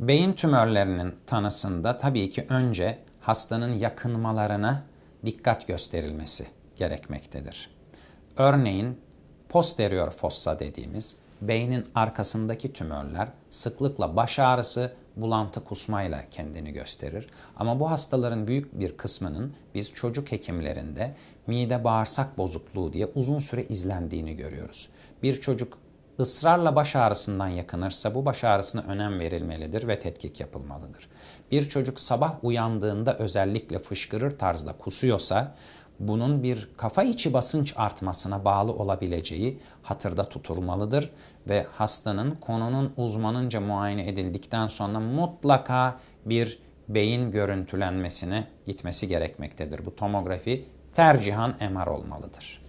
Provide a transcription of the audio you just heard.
Beyin tümörlerinin tanısında tabii ki önce hastanın yakınmalarına dikkat gösterilmesi gerekmektedir. Örneğin posterior fossa dediğimiz beynin arkasındaki tümörler sıklıkla baş ağrısı, bulantı kusmayla kendini gösterir. Ama bu hastaların büyük bir kısmının biz çocuk hekimlerinde mide bağırsak bozukluğu diye uzun süre izlendiğini görüyoruz. Bir çocuk ısrarla baş ağrısından yakınırsa bu baş ağrısına önem verilmelidir ve tetkik yapılmalıdır. Bir çocuk sabah uyandığında özellikle fışkırır tarzda kusuyorsa bunun bir kafa içi basınç artmasına bağlı olabileceği hatırda tutulmalıdır ve hastanın konunun uzmanınca muayene edildikten sonra mutlaka bir beyin görüntülenmesine gitmesi gerekmektedir. Bu tomografi tercihan MR olmalıdır.